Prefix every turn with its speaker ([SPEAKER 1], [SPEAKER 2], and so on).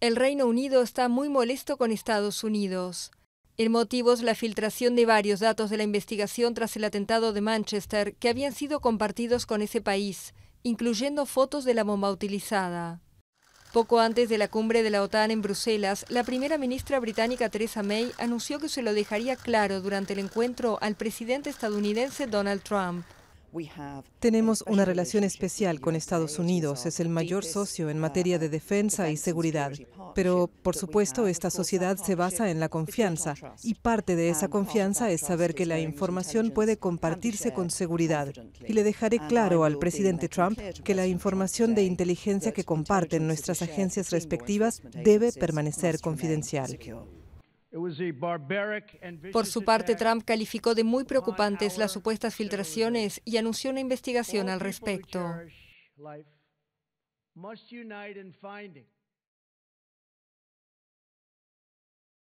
[SPEAKER 1] El Reino Unido está muy molesto con Estados Unidos. El motivo es la filtración de varios datos de la investigación tras el atentado de Manchester que habían sido compartidos con ese país, incluyendo fotos de la bomba utilizada. Poco antes de la cumbre de la OTAN en Bruselas, la primera ministra británica Theresa May anunció que se lo dejaría claro durante el encuentro al presidente estadounidense Donald Trump.
[SPEAKER 2] Tenemos una relación especial con Estados Unidos. Es el mayor socio en uh, materia de defensa y seguridad. Pero, por supuesto, esta sociedad se basa en la confianza y parte de esa confianza es saber que la información puede compartirse con seguridad. Y le dejaré claro al presidente Trump que la información de inteligencia que comparten nuestras agencias respectivas debe permanecer confidencial.
[SPEAKER 3] Por su parte, Trump
[SPEAKER 1] calificó de muy preocupantes las supuestas filtraciones y anunció una investigación al respecto.